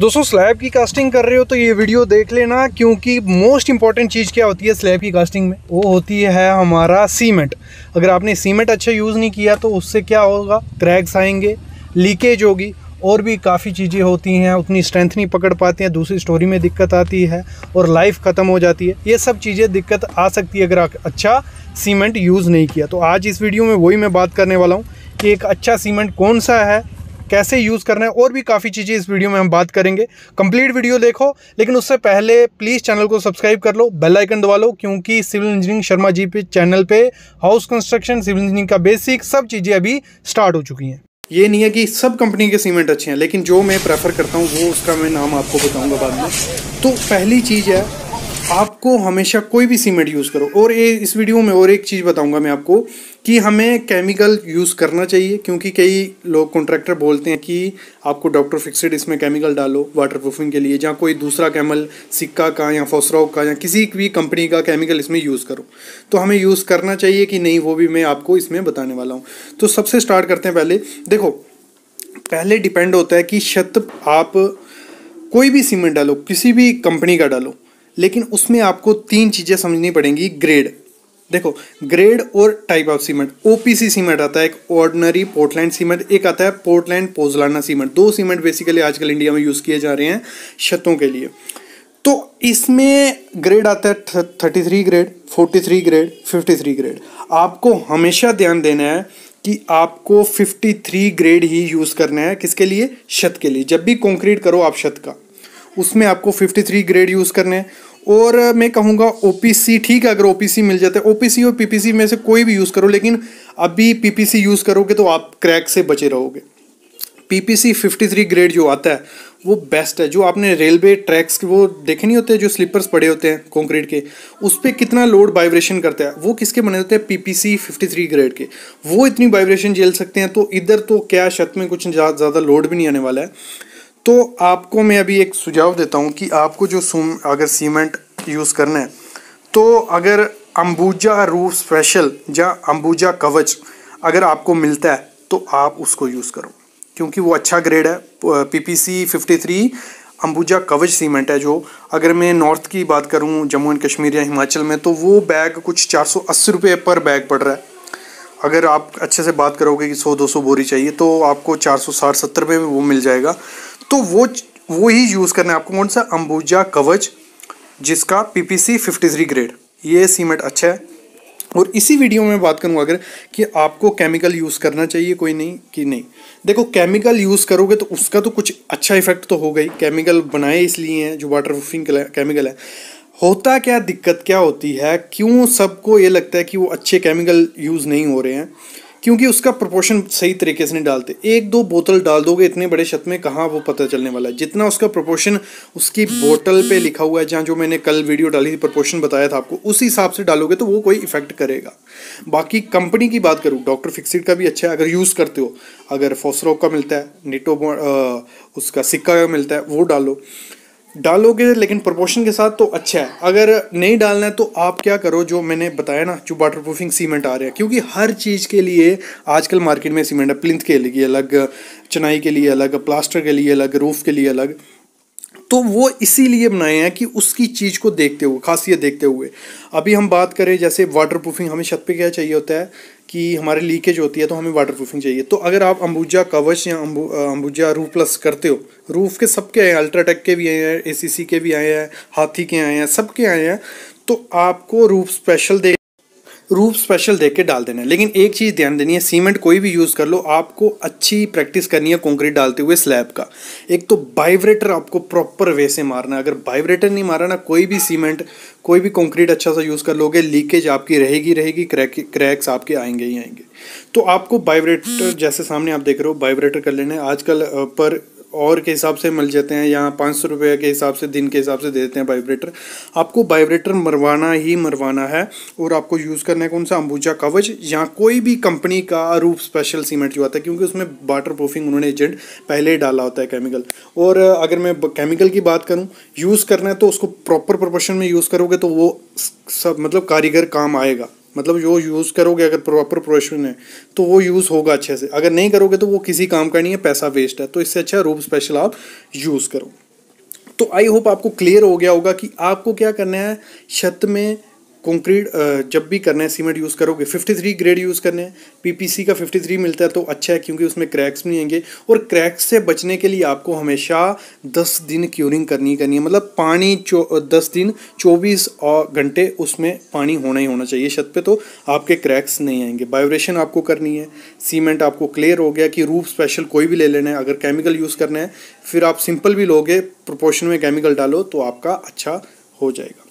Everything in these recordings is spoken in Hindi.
दोस्तों स्लैब की कास्टिंग कर रहे हो तो ये वीडियो देख लेना क्योंकि मोस्ट इंपॉर्टेंट चीज़ क्या होती है स्लैब की कास्टिंग में वो होती है हमारा सीमेंट अगर आपने सीमेंट अच्छा यूज़ नहीं किया तो उससे क्या होगा क्रैक्स आएंगे लीकेज होगी और भी काफ़ी चीज़ें होती हैं उतनी स्ट्रेंथ नहीं पकड़ पाती हैं दूसरी स्टोरी में दिक्कत आती है और लाइफ ख़त्म हो जाती है ये सब चीज़ें दिक्कत आ सकती है अगर अच्छा सीमेंट यूज़ नहीं किया तो आज इस वीडियो में वही मैं बात करने वाला हूँ कि एक अच्छा सीमेंट कौन सा है कैसे यूज़ करना है और भी काफ़ी चीज़ें इस वीडियो में हम बात करेंगे कंप्लीट वीडियो देखो लेकिन उससे पहले प्लीज़ चैनल को सब्सक्राइब कर लो बेल आइकन दबा लो क्योंकि सिविल इंजीनियरिंग शर्मा जी पे चैनल पे हाउस कंस्ट्रक्शन सिविल इंजीनियरिंग का बेसिक सब चीज़ें अभी स्टार्ट हो चुकी हैं ये नहीं है कि सब कंपनी के सीमेंट अच्छे हैं लेकिन जो मैं प्रेफर करता हूँ वो उसका मैं नाम आपको बताऊँगा बाद में तो पहली चीज़ है आपको हमेशा कोई भी सीमेंट यूज़ करो और ए, इस वीडियो में और एक चीज़ बताऊंगा मैं आपको कि हमें केमिकल यूज़ करना चाहिए क्योंकि कई लोग कॉन्ट्रैक्टर बोलते हैं कि आपको डॉक्टर फिक्सड इसमें केमिकल डालो वाटर प्रूफिंग के लिए या कोई दूसरा कैमल सिक्का का या फोसराव का या किसी भी कंपनी का केमिकल इसमें यूज़ करो तो हमें यूज़ करना चाहिए कि नहीं वो भी मैं आपको इसमें बताने वाला हूँ तो सबसे स्टार्ट करते हैं पहले देखो पहले डिपेंड होता है कि छत आप कोई भी सीमेंट डालो किसी भी कंपनी का डालो लेकिन उसमें आपको तीन चीज़ें समझनी पड़ेंगी ग्रेड देखो ग्रेड और type of cement OPC cement आता है एक ऑर्डनरी पोर्टलैंड सीमेंट एक आता है पोर्टलैंड पोजलाना सीमेंट दो सीमेंट बेसिकली आजकल इंडिया में यूज़ किए जा रहे हैं छतों के लिए तो इसमें ग्रेड आता है thirty three grade forty three grade fifty three grade आपको हमेशा ध्यान देना है कि आपको फिफ्टी थ्री ग्रेड ही यूज़ करना है किसके लिए छत के लिए जब भी कंक्रीट करो आप छत का उसमें आपको फिफ्टी थ्री ग्रेड यूज़ करना है और मैं कहूँगा ओ ठीक है अगर ओ मिल जाता है ओ और पी में से कोई भी यूज़ करो लेकिन अभी पी यूज़ करोगे तो आप क्रैक से बचे रहोगे P P C fifty three grade जो आता है वो बेस्ट है जो आपने रेलवे ट्रैक्स के वो देखे नहीं होते जो स्लीपर्स पड़े होते हैं कंक्रीट के उस पर कितना लोड वाइब्रेशन करता है वो किसके बने होते हैं P P C fifty three grade के वो इतनी वाइब्रेशन झेल सकते हैं तो इधर तो क्या छत में कुछ ज़्यादा लोड भी नहीं आने वाला है तो आपको मैं अभी एक सुझाव देता हूँ कि आपको जो सुम अगर सीमेंट यूज़ करना है तो अगर अंबुजा रूफ स्पेशल या अंबुजा कवच अगर आपको मिलता है तो आप उसको यूज़ करो क्योंकि वो अच्छा ग्रेड है पीपीसी 53 अंबुजा कवच सीमेंट है जो अगर मैं नॉर्थ की बात करूँ जम्मू एंड कश्मीर या हिमाचल में तो वो बैग कुछ चार सौ अस्सी रुपये पर बैग पड़ रहा है अगर आप अच्छे से बात करोगे कि 100-200 बोरी चाहिए तो आपको 460-70 में वो मिल जाएगा तो वो वो ही यूज़ करना है आपको कौन सा अंबुजा कवच जिसका फिफ्टी थ्री ग्रेड ये सीमेंट e अच्छा है और इसी वीडियो में बात करूँगा अगर कि आपको केमिकल यूज़ करना चाहिए कोई नहीं कि नहीं देखो केमिकल यूज़ करोगे तो उसका तो कुछ अच्छा इफेक्ट तो होगा ही केमिकल बनाए इसलिए हैं जो वाटर प्रूफिंग केमिकल है होता क्या दिक्कत क्या होती है क्यों सबको ये लगता है कि वो अच्छे केमिकल यूज़ नहीं हो रहे हैं क्योंकि उसका प्रोपोर्शन सही तरीके से नहीं डालते एक दो बोतल डाल दोगे इतने बड़े शत में कहाँ वो पता चलने वाला है जितना उसका प्रोपोर्शन उसकी बोतल पे लिखा हुआ है जहाँ जो मैंने कल वीडियो डाली थी प्रोपोर्शन बताया था आपको उस हिसाब से डालोगे तो वो कोई इफेक्ट करेगा बाकी कंपनी की बात करूँ डॉक्टर फिक्सिड का भी अच्छा है अगर यूज़ करते हो अगर फोसरोक का मिलता है निटो उसका सिक्का मिलता है वो डालो डालोगे लेकिन प्रोपोर्शन के साथ तो अच्छा है अगर नहीं डालना है तो आप क्या करो जो मैंने बताया ना जो वाटर प्रूफिंग सीमेंट आ रहा है क्योंकि हर चीज़ के लिए आजकल मार्केट में सीमेंट है प्लिंथ के लिए अलग चनाई के लिए अलग प्लास्टर के लिए अलग रूफ के लिए अलग तो वो इसीलिए बनाए हैं कि उसकी चीज़ को देखते हुए खासियत देखते हुए अभी हम बात करें जैसे वाटर प्रूफिंग हमें छत पे क्या चाहिए होता है कि हमारे लीकेज होती है तो हमें वाटर प्रूफिंग चाहिए तो अगर आप अंबुजा कवच या अंबुजा रूफ प्लस करते हो रूफ के सब के आए हैं अल्ट्राटेक के भी आए हैं ए के भी आए हैं हाथी के आए हैं सब के आए हैं तो आपको रूफ स्पेशल दे रूप स्पेशल दे के डाल देना है लेकिन एक चीज़ ध्यान देनी है सीमेंट कोई भी यूज़ कर लो आपको अच्छी प्रैक्टिस करनी है कंक्रीट डालते हुए स्लैब का एक तो वाइब्रेटर आपको प्रॉपर वे से मारना है अगर वाइब्रेटर नहीं मारा ना कोई भी सीमेंट कोई भी कंक्रीट अच्छा सा यूज़ कर लोगे लीकेज आपकी रहेगी रहेगी क्रैक क्रैक्स आपके आएंगे ही आएंगे तो आपको वाइब्रेटर जैसे सामने आप देख रहे हो वाइब्रेटर कर लेना है आजकल पर और के हिसाब से मिल जाते हैं यहाँ पाँच सौ रुपये के हिसाब से दिन के हिसाब से दे देते हैं वाइब्रेटर आपको वाइब्रेटर मरवाना ही मरवाना है और आपको यूज़ करना है कौन सा अंबुजा कवच या कोई भी कंपनी का रूप स्पेशल सीमेंट जो आता है क्योंकि उसमें वाटर प्रूफिंग उन्होंने एजेंट पहले ही डाला होता है केमिकल और अगर मैं केमिकल की बात करूँ यूज़ करना है तो उसको प्रॉपर प्रपोर्शन में यूज़ करोगे तो वो सब मतलब कारीगर काम आएगा मतलब जो यूज़ करोगे अगर प्रॉपर प्रोफेशन है तो वो यूज़ होगा अच्छे से अगर नहीं करोगे तो वो किसी काम का नहीं है पैसा वेस्ट है तो इससे अच्छा रूप स्पेशल आप यूज़ करो तो आई होप आपको क्लियर हो गया होगा कि आपको क्या करना है छत में कंक्रीट uh, जब भी करना है सीमेंट यूज़ करोगे 53 ग्रेड यूज़ करने हैं पीपीसी का 53 मिलता है तो अच्छा है क्योंकि उसमें क्रैक्स नहीं आएंगे और क्रैक्स से बचने के लिए आपको हमेशा 10 दिन क्यूरिंग करनी करनी है मतलब पानी दस दिन 24 घंटे उसमें पानी होना ही होना चाहिए छत पे तो आपके क्रैक्स नहीं आएंगे वाइब्रेशन आपको करनी है सीमेंट आपको क्लियर हो गया कि रूप स्पेशल कोई भी ले लेना है अगर केमिकल यूज़ करना है फिर आप सिंपल भी लोगे प्रपोर्शन में केमिकल डालो तो आपका अच्छा हो जाएगा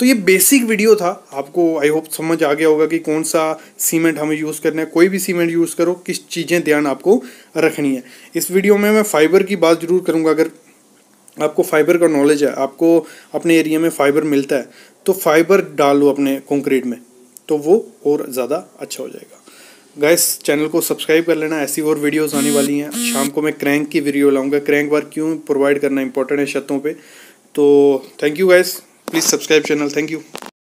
तो ये बेसिक वीडियो था आपको आई होप समझ आ गया होगा कि कौन सा सीमेंट हमें यूज़ करना है कोई भी सीमेंट यूज़ करो किस चीज़ें ध्यान आपको रखनी है इस वीडियो में मैं फाइबर की बात ज़रूर करूँगा अगर आपको फाइबर का नॉलेज है आपको अपने एरिया में फाइबर मिलता है तो फाइबर डालो अपने कंक्रीट में तो वो और ज़्यादा अच्छा हो जाएगा गैस चैनल को सब्सक्राइब कर लेना ऐसी और वीडियोस आने वाली हैं शाम को मैं क्रैंक की वीडियो लाऊंगा क्रैंक बार क्यों प्रोवाइड करना इंपॉर्टेंट है छतों पे तो thank you guys please subscribe channel thank you